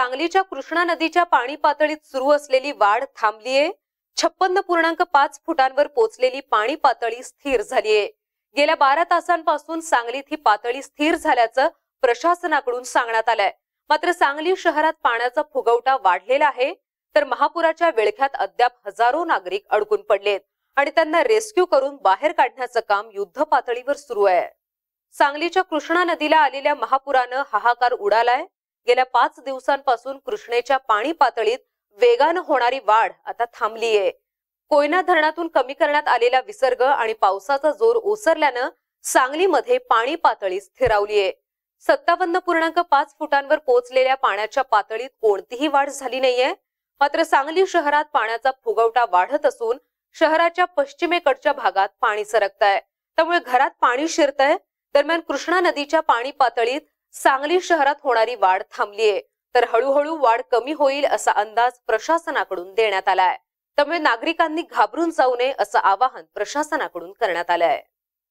सांगलीच्या कृष्णा नदीच्या पाणी पातळीत सुरू असलेली वाढ थांबलीये छप्पन्न पूर्णांक पाच फुटांवर पोचलेली पाणी पातळी स्थिर झालीये गेल्या बारा तासांपासून सांगलीत ही पातळी स्थिर झाल्याचं प्रशासनाकडून सांगण्यात आलंय मात्र सांगली शहरात पाण्याचा फुगवटा वाढलेला आहे तर महापुराच्या विळख्यात अद्याप हजारो नागरिक अडकून पडलेत आणि त्यांना रेस्क्यू करून बाहेर काढण्याचं काम युद्ध पातळीवर सुरू आहे सांगलीच्या कृष्णा नदीला आलेल्या महापुरानं हाहाकार उडालाय गेल्या पाच दिवसांपासून कृष्णेच्या पाणी पातळीत वेगानं होणारी वाढ आता थांबलीये कोयना धरणातून कमी करण्यात आलेला विसर्ग आणि पावसाचा जोर ओसरल्यानं सांगलीमध्ये पाणी पातळी स्थिरावलीये सत्तावन्न पूर्णांक पाच फुटांवर पोहोचलेल्या पाण्याच्या पातळीत कोणतीही वाढ झाली नाहीये मात्र सांगली शहरात पाण्याचा फुगवटा वाढत असून शहराच्या पश्चिमेकडच्या भागात पाणी सरकत आहे त्यामुळे घरात पाणी शिरत आहे दरम्यान कृष्णा नदीच्या पाणी पातळीत सांगली शहरात होणारी वाढ थांबलीये तर हळूहळू वाढ कमी होईल असा अंदाज प्रशासनाकडून देण्यात आलाय त्यामुळे नागरिकांनी घाबरून जाऊ नये असं आवाहन प्रशासनाकडून करण्यात आलंय